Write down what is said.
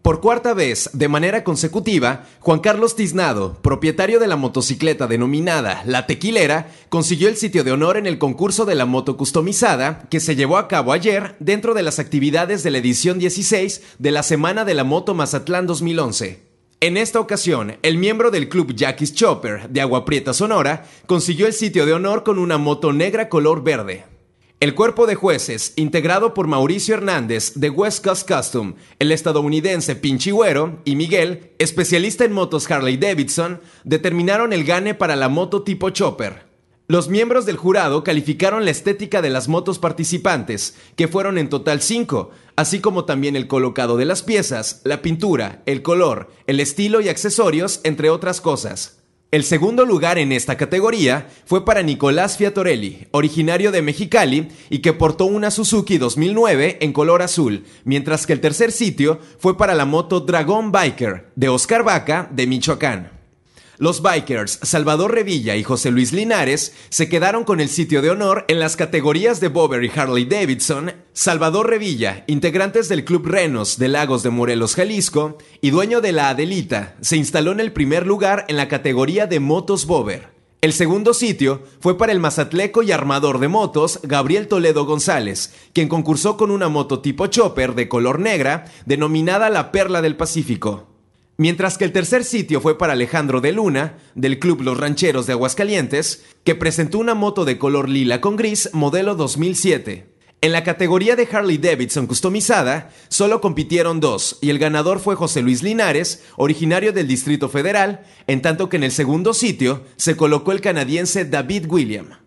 Por cuarta vez, de manera consecutiva, Juan Carlos Tiznado, propietario de la motocicleta denominada La Tequilera, consiguió el sitio de honor en el concurso de la moto customizada que se llevó a cabo ayer dentro de las actividades de la edición 16 de la Semana de la Moto Mazatlán 2011. En esta ocasión, el miembro del club Jackie's Chopper de Agua Prieta Sonora consiguió el sitio de honor con una moto negra color verde, el cuerpo de jueces, integrado por Mauricio Hernández de West Coast Custom, el estadounidense Pinchigüero y Miguel, especialista en motos Harley Davidson, determinaron el gane para la moto tipo Chopper. Los miembros del jurado calificaron la estética de las motos participantes, que fueron en total cinco, así como también el colocado de las piezas, la pintura, el color, el estilo y accesorios, entre otras cosas. El segundo lugar en esta categoría fue para Nicolás Fiatorelli, originario de Mexicali y que portó una Suzuki 2009 en color azul, mientras que el tercer sitio fue para la moto Dragon Biker de Oscar Vaca de Michoacán. Los bikers Salvador Revilla y José Luis Linares se quedaron con el sitio de honor en las categorías de Bober y Harley Davidson. Salvador Revilla, integrantes del Club Renos de Lagos de Morelos, Jalisco, y dueño de la Adelita, se instaló en el primer lugar en la categoría de motos Bober. El segundo sitio fue para el mazatleco y armador de motos Gabriel Toledo González, quien concursó con una moto tipo chopper de color negra denominada la Perla del Pacífico mientras que el tercer sitio fue para Alejandro de Luna, del Club Los Rancheros de Aguascalientes, que presentó una moto de color lila con gris modelo 2007. En la categoría de Harley Davidson customizada, solo compitieron dos, y el ganador fue José Luis Linares, originario del Distrito Federal, en tanto que en el segundo sitio se colocó el canadiense David William.